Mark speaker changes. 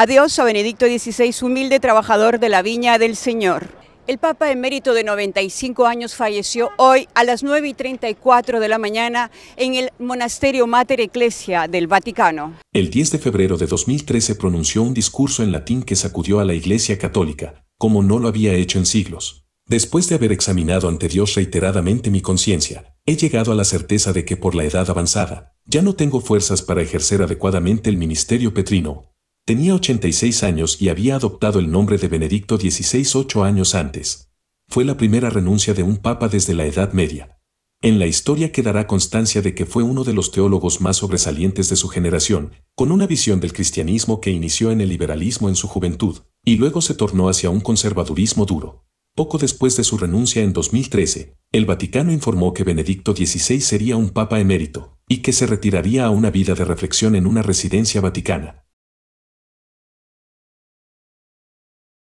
Speaker 1: Adiós a Benedicto XVI, humilde trabajador de la viña del Señor. El Papa emérito de 95 años falleció hoy a las 9 y 34 de la mañana en el monasterio Mater Ecclesia del Vaticano.
Speaker 2: El 10 de febrero de 2013 pronunció un discurso en latín que sacudió a la Iglesia Católica, como no lo había hecho en siglos. Después de haber examinado ante Dios reiteradamente mi conciencia, he llegado a la certeza de que por la edad avanzada, ya no tengo fuerzas para ejercer adecuadamente el ministerio petrino, Tenía 86 años y había adoptado el nombre de Benedicto XVI ocho años antes. Fue la primera renuncia de un papa desde la Edad Media. En la historia quedará constancia de que fue uno de los teólogos más sobresalientes de su generación, con una visión del cristianismo que inició en el liberalismo en su juventud, y luego se tornó hacia un conservadurismo duro. Poco después de su renuncia en 2013, el Vaticano informó que Benedicto XVI sería un papa emérito, y que se retiraría a una vida de reflexión en una residencia vaticana.